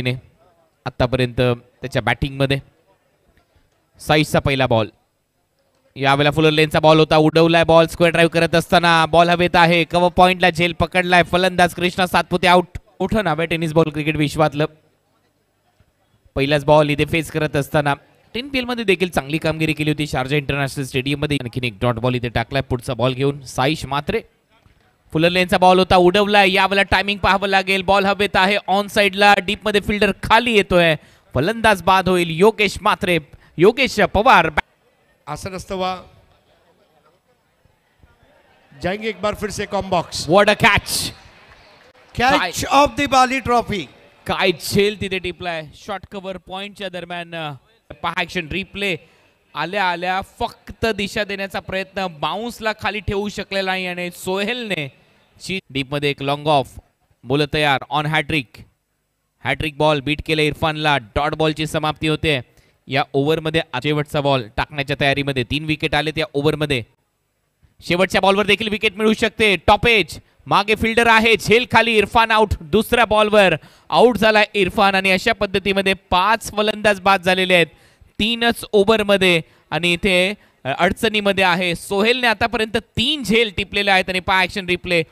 ने आत्तापर्यंत त्याच्या बॅटिंगमध्ये साईजचा पहिला बॉल यावेळेला फुलर लेनचा बॉल होता उडवलाय बॉल स्क्वेअर ड्राईव्ह करत असताना बॉल हवेत आहे कव्हर पॉइंटला झेल पकडलाय फलंदाज कृष्णा सातपुते आउट उठ ना टेनिस बॉल क्रिकेट विश्वातलं पहिलाच बॉल इथे फेस करत असताना टेन पी एलमध्ये देखील चांगली कामगिरी केली होती शारजा इंटरनॅशनल स्टेडियममध्ये आणखीन एक डॉट बॉल इथे टाकलाय पुढचा बॉल घेऊन साईश मात्रे फुलरलेनचा बॉल होता उडवला यावेळेला टायमिंग पाहावं लागेल बॉल हवेत आहे ऑन साईडला डीपमध्ये फिल्डर खाली येतोय फलंदाज बाद होईल योगेश मात्रे योगेश पवार असं नसतं वा जाएंगे एक बार फिर से कॉम बॉक्स what a catch catch of the बाली ट्रॉफी काय झेल तिथे टिपलाय शॉर्ट कव्हर पॉइंटच्या दरम्यान पहा ऍक्शन रिप्ले आल्या आल्या फक्त दिशा देण्याचा प्रयत्न बाउन्सला खाली ठेवू शकलेला नाही आणि सोहेलने डीप डीपमध्ये एक लॉंग ऑफ बोल तयार on hattrick hattrick ball beat केले इरफानला डॉट ची समाप्ती होते या ओव्हरमध्ये शेवटचा बॉल टाकण्याच्या तयारीमध्ये तीन विकेट आले त्या ओव्हरमध्ये शेवटच्या बॉलवर देखील विकेट मिळू शकते टॉपेज मागे फिल्डर आहे झेल खाली इरफान आउट दुसऱ्या बॉलवर आउट झाला इरफान आणि अशा पद्धतीमध्ये पाच फलंदाज बाद झालेले आहेत तीनच ओव्हरमध्ये आणि इथे अडचणीमध्ये आहे सोहेलने आतापर्यंत तीन झेल टिपलेले आहेत आणि पा ऍक्शन रिप्ले